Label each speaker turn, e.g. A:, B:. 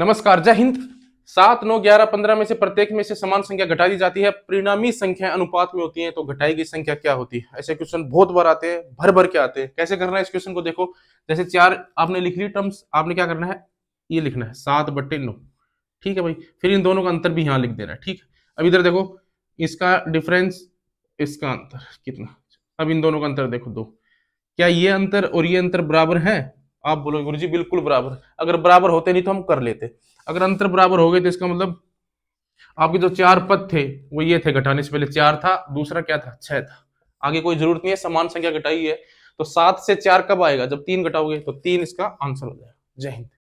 A: नमस्कार जय हिंद
B: सात नौ ग्यारह पंद्रह में से प्रत्येक में से समान संख्या घटा दी जाती है परिणामी संख्या अनुपात में होती है तो घटाई गई संख्या क्या होती है ऐसे क्वेश्चन बहुत बार आते हैं भर भर के आते हैं कैसे करना है इस क्वेश्चन को देखो जैसे चार आपने लिख ली टर्म्स आपने क्या करना है ये लिखना है सात बट्टे नौ ठीक है भाई फिर इन दोनों का अंतर भी यहाँ लिख देना है ठीक अब इधर देखो इसका डिफरेंस इसका अंतर कितना अब इन दोनों का अंतर देखो दो क्या ये अंतर और ये अंतर बराबर है आप बोलोगे गुरु जी बिल्कुल बराबर अगर बराबर होते नहीं तो हम कर लेते अगर अंतर बराबर हो गए तो इसका मतलब आपके जो चार पद थे वो ये थे घटाने से पहले चार था दूसरा क्या था छह था आगे कोई जरूरत नहीं है समान संख्या घटाई है तो सात से चार कब आएगा जब तीन घटाओगे तो तीन इसका आंसर हो जाएगा
C: जय हिंद